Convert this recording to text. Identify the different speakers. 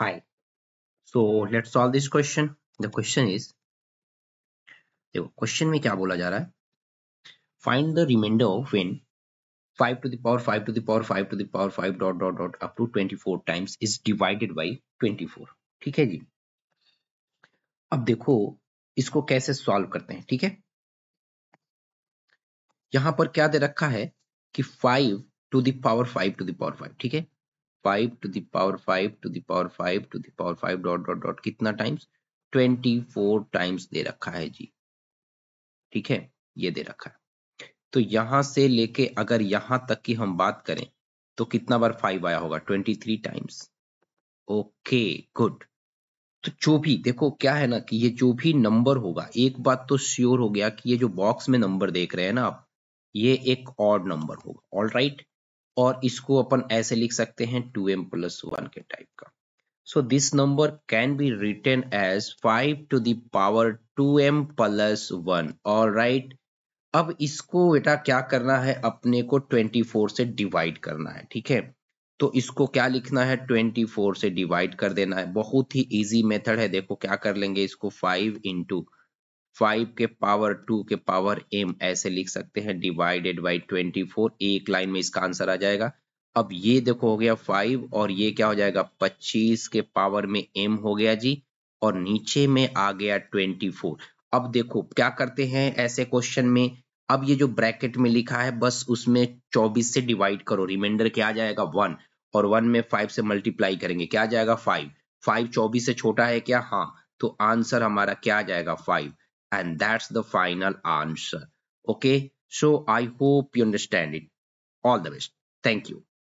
Speaker 1: hi so let's solve this question the question is the question mein kya bola ja raha hai find the remainder of when 5 to the power 5 to the power 5 to the power 5 dot dot dot up to 24 times is divided by 24 theek hai ji अब देखो इसको कैसे solve करते हैं ठीक है यहां पर क्या दे रखा है कि 5 to the power power 5 to the power power 5 ठीक है five to the power five to the power five to the power five dot dot dot कितना टाइम्स ट्वेंटी फोर टाइम्स दे रखा है जी ठीक है ये दे रखा है तो यहां से लेके अगर यहां तक की हम बात करें तो कितना बार फाइव आया होगा twenty three times okay good तो जो भी देखो क्या है ना कि ये जो भी नंबर होगा एक बात तो श्योर हो गया कि ये जो बॉक्स में नंबर देख रहे हैं ना आप ये एक ऑड नंबर होगा ऑल राइट right? और इसको अपन ऐसे लिख सकते हैं टू एम प्लस वन के टाइप का so this number can be written as five to the power two m plus one और राइट अब इसको बेटा क्या करना है अपने को 24 से डिवाइड करना है ठीक है तो इसको क्या लिखना है 24 से डिवाइड कर देना है बहुत ही इजी मेथड है देखो क्या कर लेंगे इसको 5 इंटू फाइव के पावर टू के पावर एम ऐसे लिख सकते हैं डिवाइडेड बाई ट्वेंटी फोर एक लाइन में इसका आंसर आ जाएगा अब ये देखो हो गया फाइव और ये क्या हो जाएगा पच्चीस के पावर में एम हो गया जी और नीचे में आ गया ट्वेंटी फोर अब देखो क्या करते हैं ऐसे क्वेश्चन में अब ये जो ब्रैकेट में लिखा है बस उसमें चौबीस से डिवाइड करो रिमाइंडर क्या आ जाएगा वन और वन में फाइव से मल्टीप्लाई करेंगे क्या आ जाएगा फाइव फाइव चौबीस से छोटा है क्या हाँ तो आंसर हमारा क्या आ जाएगा five and that's the final answer okay so i hope you understand it all the best thank you